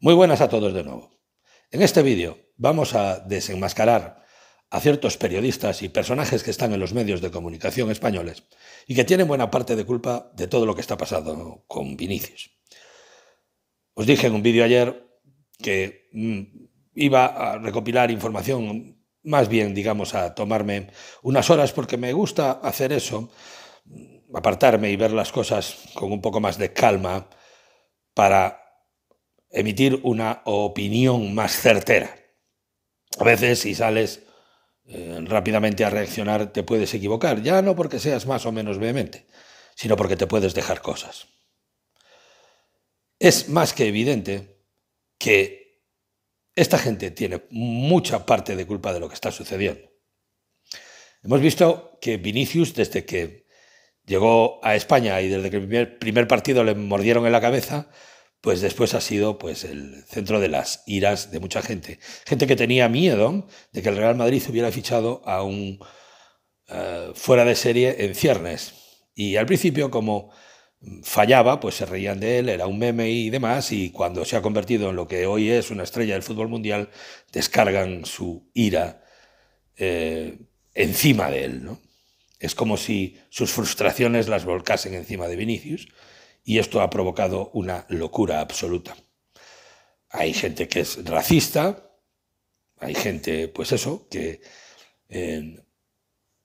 Muy buenas a todos de nuevo. En este vídeo vamos a desenmascarar a ciertos periodistas y personajes que están en los medios de comunicación españoles y que tienen buena parte de culpa de todo lo que está pasando con Vinicius. Os dije en un vídeo ayer que mm, iba a recopilar información, más bien, digamos, a tomarme unas horas porque me gusta hacer eso, mm, apartarme y ver las cosas con un poco más de calma para emitir una opinión más certera. A veces si sales eh, rápidamente a reaccionar te puedes equivocar, ya no porque seas más o menos vehemente, sino porque te puedes dejar cosas. Es más que evidente que esta gente tiene mucha parte de culpa de lo que está sucediendo. Hemos visto que Vinicius, desde que llegó a España y desde que el primer partido le mordieron en la cabeza, pues después ha sido pues, el centro de las iras de mucha gente. Gente que tenía miedo de que el Real Madrid hubiera fichado a un eh, fuera de serie en ciernes. Y al principio, como fallaba, pues se reían de él, era un meme y demás, y cuando se ha convertido en lo que hoy es una estrella del fútbol mundial, descargan su ira eh, encima de él. Es como si sus frustraciones las volcasen encima de Vinicius, y esto ha provocado una locura absoluta. Hay gente que es racista, hay gente, pues eso, que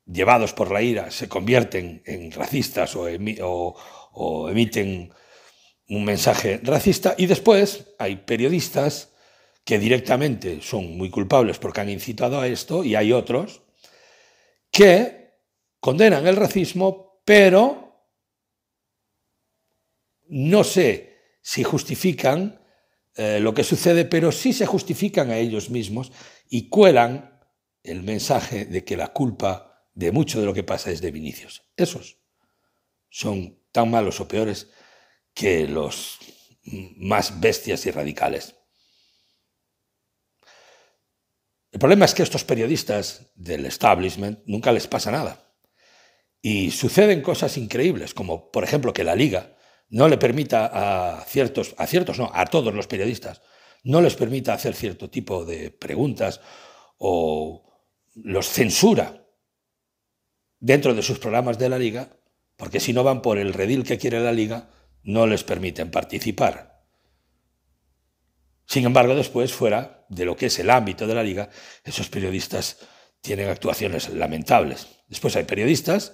llevados por la ira se convierten en racistas o emiten un mensaje racista y después hay periodistas que directamente son muy culpables porque han incitado a esto y hay otros que condenan el racismo pero no sé si justifican eh, lo que sucede, pero sí se justifican a ellos mismos y cuelan el mensaje de que la culpa de mucho de lo que pasa es de Vinicius. Esos son tan malos o peores que los más bestias y radicales. El problema es que a estos periodistas del establishment nunca les pasa nada. Y suceden cosas increíbles, como por ejemplo que la liga no le permita a ciertos, a ciertos no, a todos los periodistas, no les permita hacer cierto tipo de preguntas o los censura dentro de sus programas de la liga, porque si no van por el redil que quiere la liga, no les permiten participar. Sin embargo, después, fuera de lo que es el ámbito de la liga, esos periodistas tienen actuaciones lamentables. Después hay periodistas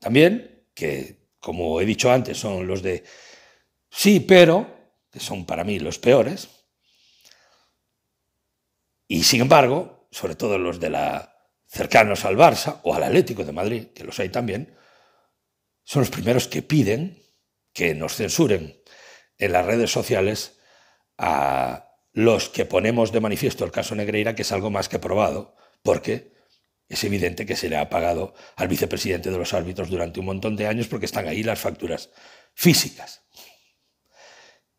también que como he dicho antes, son los de sí, pero, que son para mí los peores. Y sin embargo, sobre todo los de la cercanos al Barça o al Atlético de Madrid, que los hay también, son los primeros que piden que nos censuren en las redes sociales a los que ponemos de manifiesto el caso Negreira, que es algo más que probado, porque es evidente que se le ha pagado al vicepresidente de los árbitros durante un montón de años porque están ahí las facturas físicas.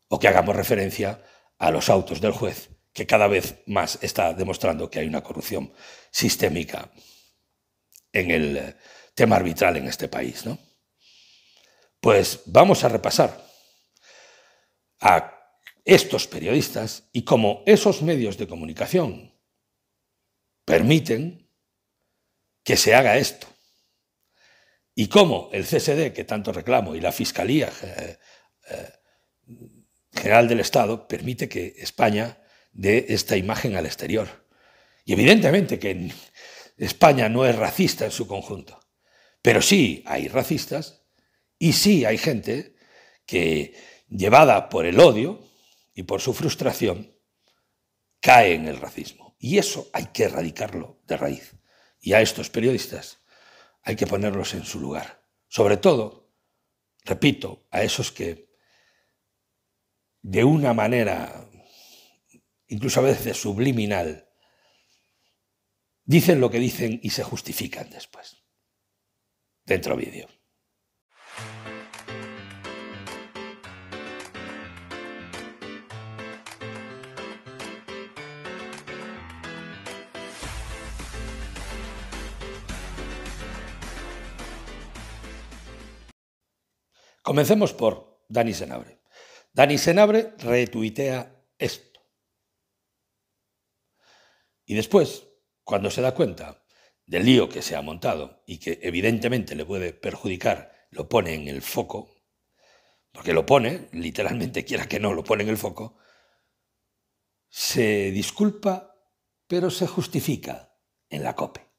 O que hagamos referencia a los autos del juez, que cada vez más está demostrando que hay una corrupción sistémica en el eh, tema arbitral en este país. Pues vamos a repasar a estos periodistas y cómo esos medios de comunicación permiten que se haga esto. Y cómo el CSD, que tanto reclamo, y la Fiscalía eh, eh, General del Estado permite que España dé esta imagen al exterior. Y evidentemente que España no es racista en su conjunto, pero sí hay racistas y sí hay gente que, llevada por el odio y por su frustración, cae en el racismo. Y eso hay que erradicarlo de raíz y a estos periodistas hay que ponerlos en su lugar. Sobre todo, repito, a esos que de una manera, incluso a veces subliminal, dicen lo que dicen y se justifican después. Dentro vídeo. Comencemos por Dani Senabre. Dani Senabre retuitea esto. Y después, cuando se da cuenta del lío que se ha montado y que evidentemente le puede perjudicar, lo pone en el foco, porque lo pone, literalmente quiera que no, lo pone en el foco, se disculpa, pero se justifica en la COPE.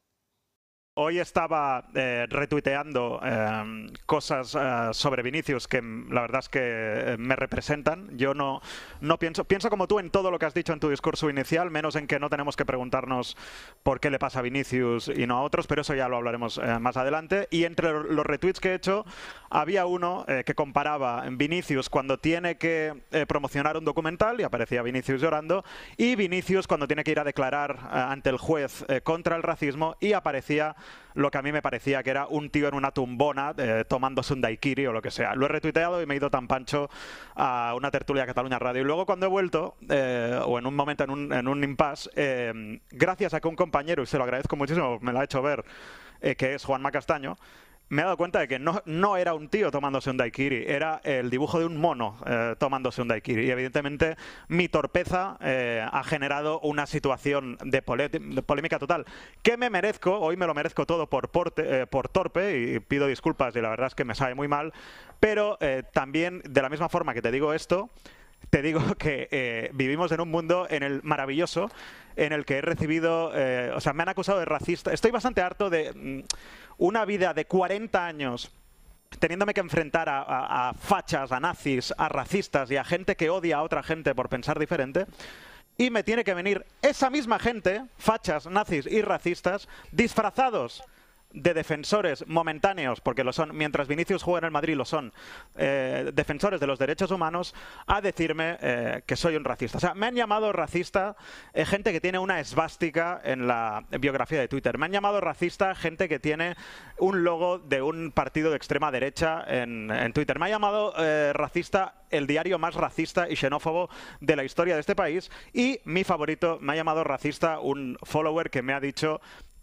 Hoy estaba eh, retuiteando eh, cosas eh, sobre Vinicius que la verdad es que me representan. Yo no, no pienso, pienso como tú en todo lo que has dicho en tu discurso inicial, menos en que no tenemos que preguntarnos por qué le pasa a Vinicius y no a otros, pero eso ya lo hablaremos más adelante. Y entre los retweets que he hecho, había uno que comparaba Vinicius cuando tiene que promocionar un documental, y aparecía Vinicius llorando, y Vinicius cuando tiene que ir a declarar ante el juez contra el racismo, y aparecía lo que a mí me parecía que era un tío en una tumbona eh, tomándose un daiquiri o lo que sea. Lo he retuiteado y me he ido tan pancho a una tertulia de Cataluña Radio. Y luego cuando he vuelto, eh, o en un momento en un, en un impasse, eh, gracias a que un compañero, y se lo agradezco muchísimo, me lo ha hecho ver, que es Juanma Castaño, me he dado cuenta de que no, no era un tío tomándose un daiquiri, era el dibujo de un mono eh, tomándose un daiquiri. Y evidentemente mi torpeza eh, ha generado una situación de, polémica total. que me merezco? Hoy me lo merezco todo por, eh, por torpe y pido disculpas y la verdad es que me sabe muy mal. Pero también, de la misma forma que te digo esto, te digo que eh, vivimos en un mundo en el maravilloso en el que he recibido, eh, o sea, me han acusado de racista. Estoy bastante harto de mm, una vida de 40 años teniéndome que enfrentar a, a fachas, a nazis, a racistas y a gente que odia a otra gente por pensar diferente y me tiene que venir esa misma gente, fachas, nazis y racistas, disfrazados de defensores momentáneos, porque lo son, mientras Vinicius juega en el Madrid lo son, eh, defensores de los derechos humanos, a decirme eh, que soy un racista. O sea, me han llamado racista eh, gente que tiene una esvástica en la biografía de Twitter. Me han llamado racista gente que tiene un logo de un partido de extrema derecha en, en Twitter. Me ha llamado racista el diario más racista y xenófobo de la historia de este país y mi favorito me ha llamado racista un follower que me ha dicho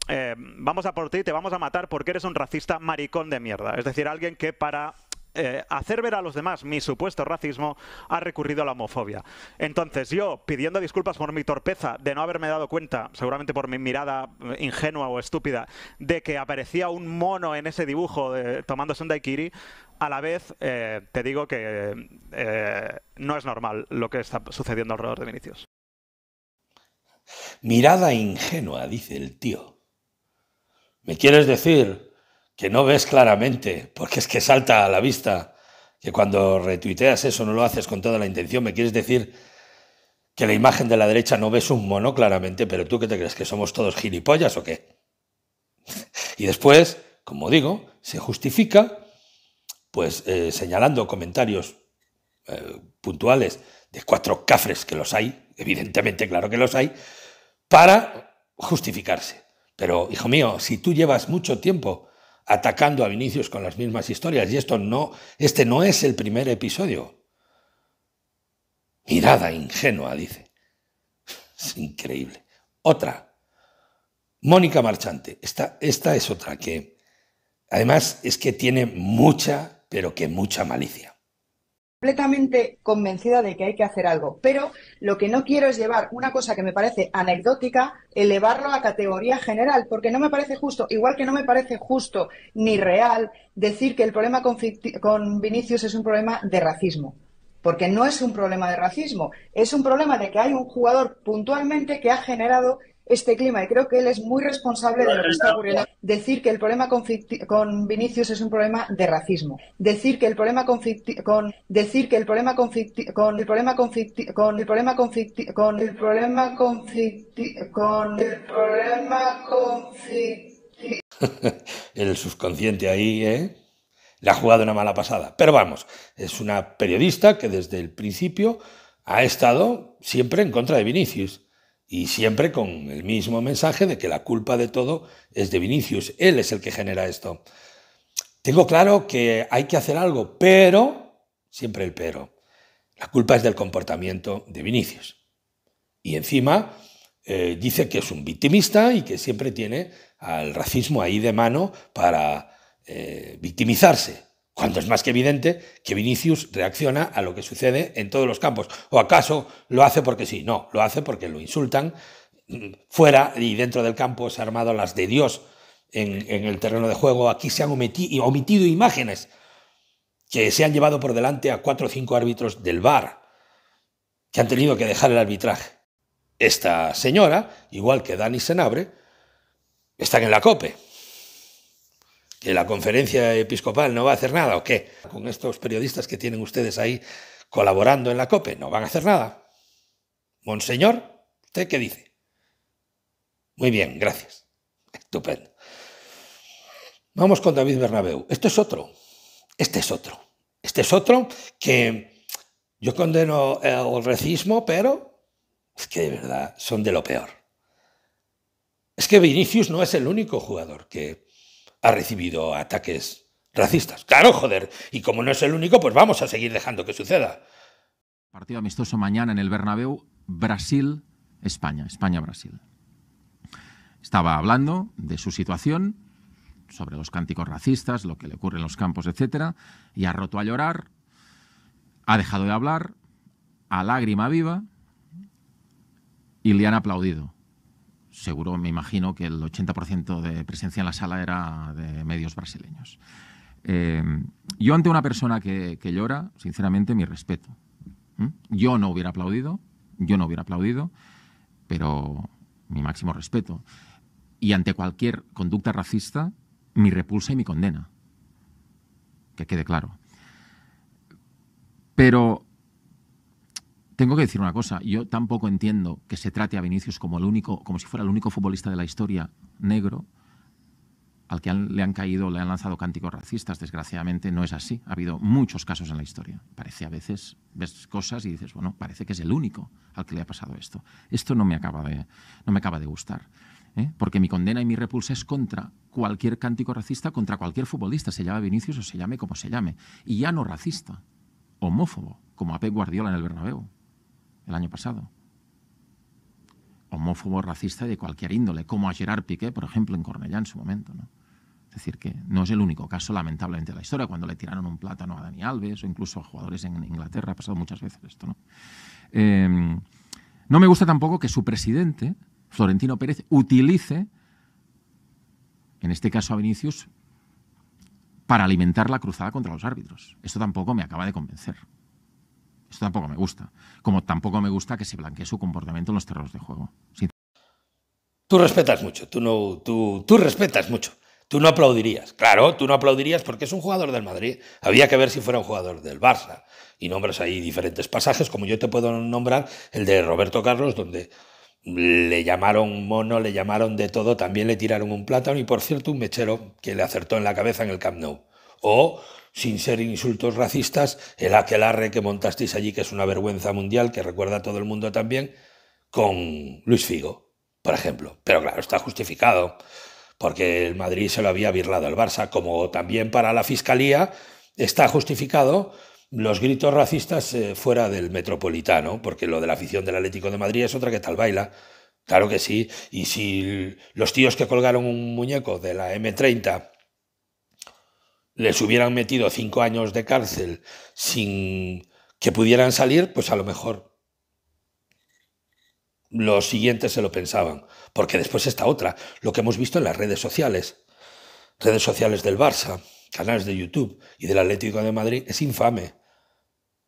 eh, vamos a por ti, te vamos a matar porque eres un racista maricón de mierda. Es decir, alguien que para eh, hacer ver a los demás mi supuesto racismo, ha recurrido a la homofobia. Entonces yo, pidiendo disculpas por mi torpeza de no haberme dado cuenta, seguramente por mi mirada eh, ingenua o estúpida, de que aparecía un mono en ese dibujo tomándose un daiquiri, a la vez te digo que no es normal lo que está sucediendo alrededor de Vinicius. Mirada ingenua, dice el tío. ¿Me quieres decir que no ves claramente, porque es que salta a la vista, que cuando retuiteas eso no lo haces con toda la intención? ¿Me quieres decir que la imagen de la derecha no ves un mono claramente, pero tú qué te crees, que somos todos gilipollas o qué? y después, como digo, se justifica pues eh, señalando comentarios eh, puntuales de cuatro cafres que los hay, evidentemente, claro que los hay, para justificarse. Pero, hijo mío, si tú llevas mucho tiempo atacando a Vinicius con las mismas historias, y esto no, este no es el primer episodio. Mirada ingenua, dice. Es increíble. Otra. Mónica Marchante. esta es otra que, además, es que tiene mucha, pero que mucha malicia completamente convencida de que hay que hacer algo, pero lo que no quiero es llevar una cosa que me parece anecdótica, elevarlo a categoría general, porque no me parece justo, igual que no me parece justo ni real decir que el problema con, con Vinicius es un problema de racismo, porque no es un problema de racismo, es un problema de que hay un jugador puntualmente que ha generado este clima y creo que él es muy responsable de lo que está ocurriendo. Decir que el problema con, Vinicius es un problema de racismo. Decir que el problema con, decir que el problema con, con el problema con el problema con el problema con el problema con el subconsciente ahí, ¿eh? Le ha jugado una mala pasada. Pero vamos, es una periodista que desde el principio ha estado siempre en contra de Vinicius. Y siempre con el mismo mensaje de que la culpa de todo es de Vinicius. Él es el que genera esto. Tengo claro que hay que hacer algo, pero, siempre el pero, la culpa es del comportamiento de Vinicius. Y encima eh, dice que es un victimista y que siempre tiene al racismo ahí de mano para eh, victimizarse cuando es más que evidente que Vinicius reacciona a lo que sucede en todos los campos. ¿O acaso lo hace porque sí? No, lo hace porque lo insultan fuera y dentro del campo se han armado las de Dios en, el terreno de juego. Aquí se han omitido, omitido imágenes que se han llevado por delante a cuatro o cinco árbitros del VAR, que han tenido que dejar el arbitraje. Esta señora, igual que Dani Senabre, están en la COPE. ¿Que la conferencia episcopal no va a hacer nada o qué? Con estos periodistas que tienen ustedes ahí colaborando en la COPE, no van a hacer nada. Monseñor, ¿usted qué dice? Muy bien, gracias. Estupendo. Vamos con David Bernabeu. Esto es otro. Este es otro. Este es otro que yo condeno el racismo, pero es que de verdad son de lo peor. Es que Vinicius no es el único jugador que ha recibido ataques racistas. Claro, joder. Y como no es el único, pues vamos a seguir dejando que suceda. Partido amistoso mañana en el Bernabéu, Brasil-España, España-Brasil. Estaba hablando de su situación, sobre los cánticos racistas, lo que le ocurre en los campos, etc. Y ha roto a llorar, ha dejado de hablar, a lágrima viva, y le han aplaudido seguro me imagino que el 80% de presencia en la sala era de medios brasileños. Eh, yo ante una persona que, llora, sinceramente, mi respeto. ¿Mm? Yo no hubiera aplaudido, yo no hubiera aplaudido, pero mi máximo respeto. Y ante cualquier conducta racista, mi repulsa y mi condena. Que quede claro. Pero tengo que decir una cosa, yo tampoco entiendo que se trate a Vinicius como el único, como si fuera el único futbolista de la historia negro al que le han caído, le han lanzado cánticos racistas. Desgraciadamente no es así. Ha habido muchos casos en la historia. Parece a veces, ves cosas y dices, bueno, parece que es el único al que le ha pasado esto. Esto no me acaba de, no me acaba de gustar. ¿eh? Porque mi condena y mi repulsa es contra cualquier cántico racista, contra cualquier futbolista, se llame Vinicius o se llame como se llame. Y ya no racista, homófobo, como a Pep Guardiola en el Bernabéu el año pasado. Homófobo, racista de cualquier índole, como a Gerard Piqué, por ejemplo, en Cornellá en su momento. Es decir, que no es el único caso, lamentablemente, de la historia, cuando le tiraron un plátano a Dani Alves o incluso a jugadores en Inglaterra, ha pasado muchas veces esto. ¿no? Em, no me gusta tampoco que su presidente, Florentino Pérez, utilice, en este caso a Vinicius, para alimentar la cruzada contra los árbitros. Esto tampoco me acaba de convencer. Esto tampoco me gusta. Como tampoco me gusta que se blanquee su comportamiento en los terrenos de juego. Tú respetas mucho, tú, no, tú, tú respetas mucho. Tú no aplaudirías. Claro, tú no aplaudirías porque es un jugador del Madrid. Había que ver si fuera un jugador del Barça. Y nombras ahí diferentes pasajes, como yo te puedo nombrar el de Roberto Carlos, donde le llamaron mono, le llamaron de todo, también le tiraron un plátano y por cierto un mechero que le acertó en la cabeza en el Camp Nou. O sin ser insultos racistas, el aquelarre que montasteis allí, que es una vergüenza mundial, que recuerda a todo el mundo también, con Luis Figo, por ejemplo. Pero claro, está justificado, porque el Madrid se lo había birlado al Barça, como también para la Fiscalía está justificado los gritos racistas eh, fuera del metropolitano, porque lo de la afición del Atlético de Madrid es otra que tal baila. Claro que sí. Y si los tíos que colgaron un muñeco de la M30 les hubieran metido cinco años de cárcel sin que pudieran salir, pues a lo mejor los siguientes se lo pensaban. Porque después esta otra, lo que hemos visto en las redes sociales. Redes sociales del Barça, canales de YouTube y del Atlético de Madrid, es infame.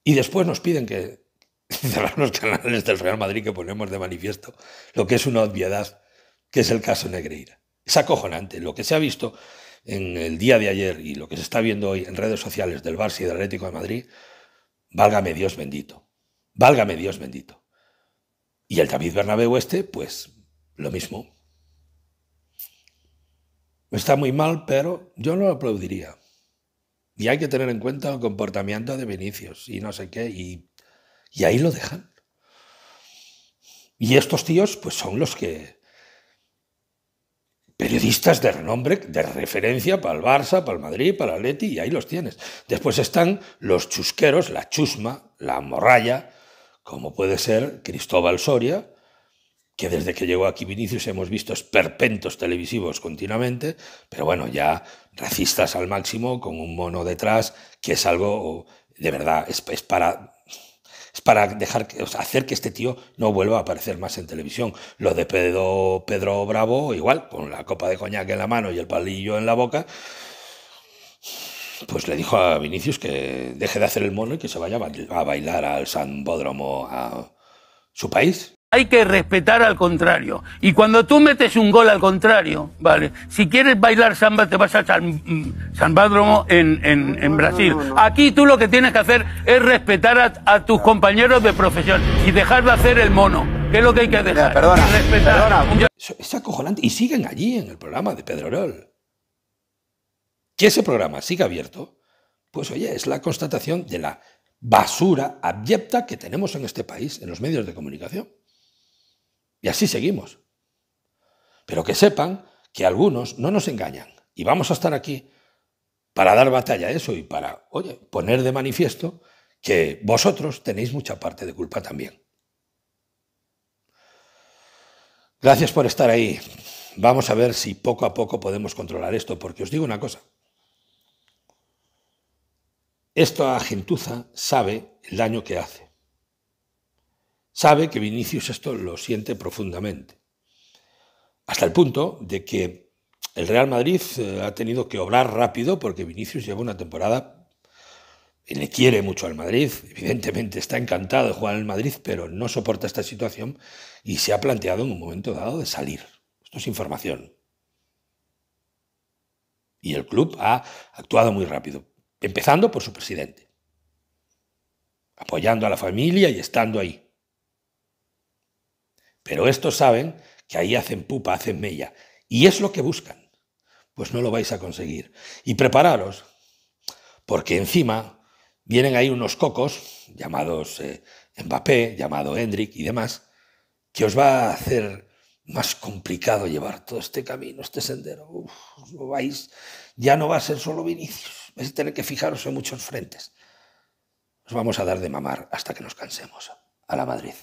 Y después nos piden que cerrar los canales del Real Madrid que ponemos de manifiesto, lo que es una obviedad, que es el caso Negreira. Es acojonante. Lo que se ha visto en el día de ayer y lo que se está viendo hoy en redes sociales del Barça y del Atlético de Madrid, válgame Dios bendito. Válgame Dios bendito. Y el David Bernabéu este, pues lo mismo. Está muy mal, pero yo no lo aplaudiría. Y hay que tener en cuenta el comportamiento de Vinicius y no sé qué. y ahí lo dejan. Y estos tíos, pues son los que periodistas de renombre, de referencia para el Barça, para el Madrid, para el Atleti, y ahí los tienes. Después están los chusqueros, la chusma, la morralla, como puede ser Cristóbal Soria, que desde que llegó aquí Vinicius hemos visto esperpentos televisivos continuamente, pero bueno, ya racistas al máximo, con un mono detrás, que es algo de verdad, es para es para dejar que, hacer que este tío no vuelva a aparecer más en televisión. Lo de Pedro, Pedro Bravo, igual, con la copa de coñac en la mano y el palillo en la boca, pues le dijo a Vinicius que deje de hacer el mono y que se vaya a bailar al Sambódromo a su país hay que respetar al contrario. Y cuando tú metes un gol al contrario, vale, si quieres bailar samba te vas a San, mm, San en, Brasil. Aquí tú lo que tienes que hacer es respetar a, tus compañeros de profesión y dejar de hacer el mono, ¿Qué es lo que hay que dejar. perdona, es acojonante. Y siguen allí en el programa de Pedro Rol. Que ese programa siga abierto, pues oye, es la constatación de la basura abyecta que tenemos en este país, en los medios de comunicación. Y así seguimos. Pero que sepan que algunos no nos engañan y vamos a estar aquí para dar batalla a eso y para, oye, poner de manifiesto que vosotros tenéis mucha parte de culpa también. Gracias por estar ahí. Vamos a ver si poco a poco podemos controlar esto, porque os digo una cosa. Esta gentuza sabe el daño que hace sabe que Vinicius esto lo siente profundamente. Hasta el punto de que el Real Madrid eh, ha tenido que obrar rápido porque Vinicius lleva una temporada y le quiere mucho al Madrid. Evidentemente está encantado de jugar en el Madrid, pero no soporta esta situación y se ha planteado en un momento dado de salir. Esto es información. Y el club ha actuado muy rápido, empezando por su presidente, apoyando a la familia y estando ahí. Pero estos saben que ahí hacen pupa, hacen mella. Y es lo que buscan. Pues no lo vais a conseguir. Y prepararos, porque encima vienen ahí unos cocos, llamados eh, Mbappé, llamado Hendrik y demás, que os va a hacer más complicado llevar todo este camino, este sendero. vais, ya no va a ser solo Vinicius, vais a tener que fijaros en muchos frentes. Nos vamos a dar de mamar hasta que nos cansemos. A la Madrid.